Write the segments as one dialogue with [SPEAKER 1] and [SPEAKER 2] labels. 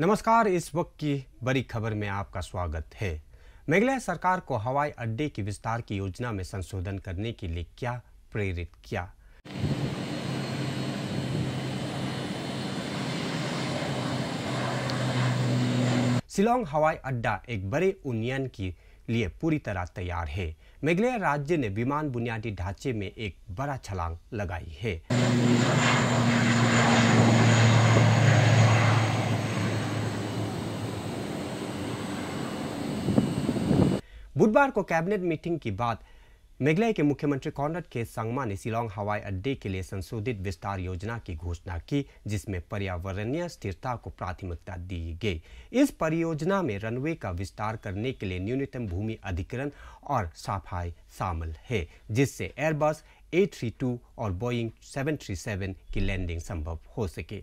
[SPEAKER 1] नमस्कार इस वक्त की बड़ी खबर में आपका स्वागत है मेघालय सरकार को हवाई अड्डे की विस्तार की योजना में संशोधन करने के लिए क्या प्रेरित किया शिलोंग हवाई अड्डा एक बड़े उन्नयन के लिए पूरी तरह तैयार है मेघालय राज्य ने विमान बुनियादी ढांचे में एक बड़ा छलांग लगाई है बुधवार को कैबिनेट मीटिंग के बाद मेघालय के मुख्यमंत्री कॉनरड के संगमा ने शिलोंग हवाई अड्डे के लिए संशोधित विस्तार योजना की घोषणा की जिसमें पर्यावरणीय स्थिरता को प्राथमिकता दी गई इस परियोजना में रनवे का विस्तार करने के लिए न्यूनतम भूमि अधिकरण और सफाई शामिल है जिससे एयरबस ए और बोइंग 737 की लैंडिंग संभव हो सके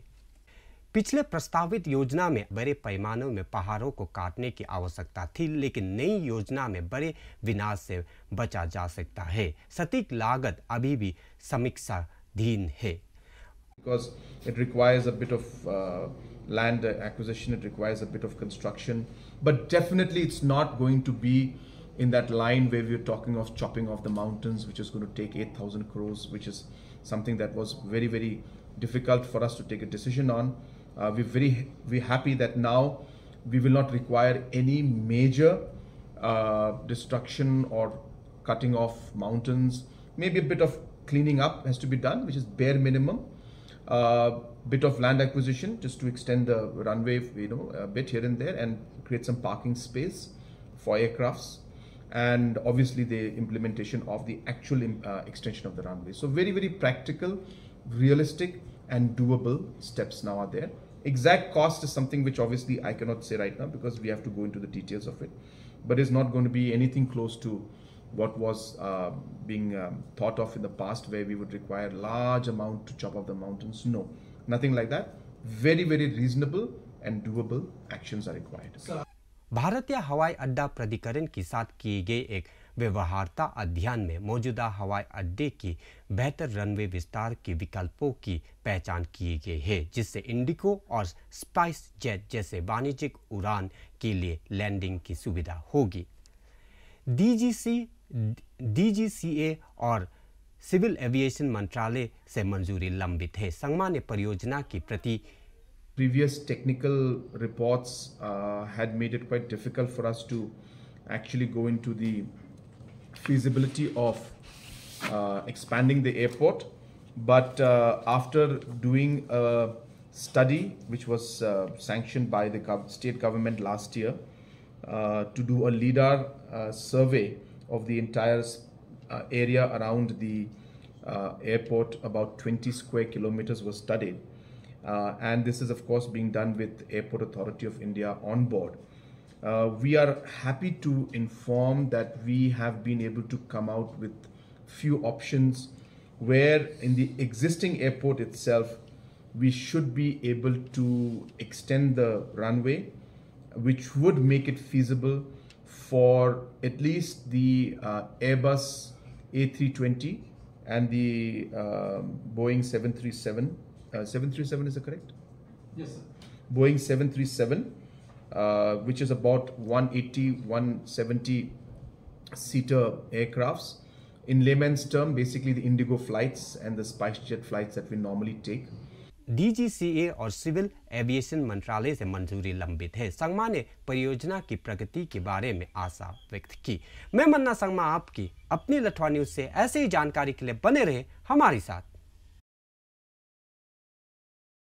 [SPEAKER 1] पिछले प्रस्तावित योजना में बड़े पैमाने में पहाड़ों को काटने की आवश्यकता थी लेकिन नई योजना में बड़े विनाश से बचा जा सकता है सटीक लागत अभी भी समीक्षाधीन है because it requires a bit of uh, land acquisition,
[SPEAKER 2] it requires a bit of construction, but definitely it's not going to be in that line where we're talking of chopping off the mountains, which is going to take 8,000 crores, which is something that was very, very difficult for us to take a decision on. Uh, we're very we're happy that now we will not require any major uh, destruction or cutting off mountains. Maybe a bit of cleaning up has to be done, which is bare minimum. Uh, bit of land acquisition just to extend the runway, you know, a bit here and there, and create some parking space for aircrafts and obviously the implementation of the actual uh, extension of the runway. So very, very practical, realistic, and doable steps now are there. Exact cost is something which obviously I cannot say right now because we have to go into the details of it, but it's not going to be anything close to what was uh, being um, thought of in the past where we would require large amount to chop off the mountains. No, nothing like that. Very, very reasonable and
[SPEAKER 1] doable actions are required. भारतीय हवाई अड्डा प्राधिकरण के साथ किए गए एक व्यवहारता अध्ययन में मौजूदा हवाई अड्डे की बेहतर रनवे विस्तार के विकल्पों की पहचान की गई है जिससे इंडिको और स्पाइस जेट जैसे वाणिज्यिक उड़ान के लिए लैंडिंग की सुविधा होगी डीजीसी डीजीसीए और सिविल एविएशन मंत्रालय से मंजूरी लंबित है संगमा परियोजना की प्रति previous technical reports uh, had made it quite difficult for us to actually go into the
[SPEAKER 2] feasibility of uh, expanding the airport. But uh, after doing a study, which was uh, sanctioned by the gov state government last year, uh, to do a LIDAR uh, survey of the entire area around the airport, about 20 square kilometers was studied. and this is of course being done with Airport Authority of India on board uh, we are happy to inform that we have been able to come out with few options where in the existing airport itself we should be able to extend the runway which would make it feasible for at least the uh, Airbus A320 and the um, uh, Boeing 737 737 is that correct yes sir. Boeing 737 uh, which is about 180, 170 seater aircrafts. In layman's term, basically the Indigo flights and the spice jet
[SPEAKER 1] flights that we normally take. DGCA और civil aviation मंत्रालय से मंजूरी लंबित है संगमा ने परियोजना की प्रगति के बारे में आशा व्यक्त की मैं मन्ना संगमा आपकी अपनी लठवा न्यूज से ऐसे ही जानकारी के लिए बने रहे हमारे साथ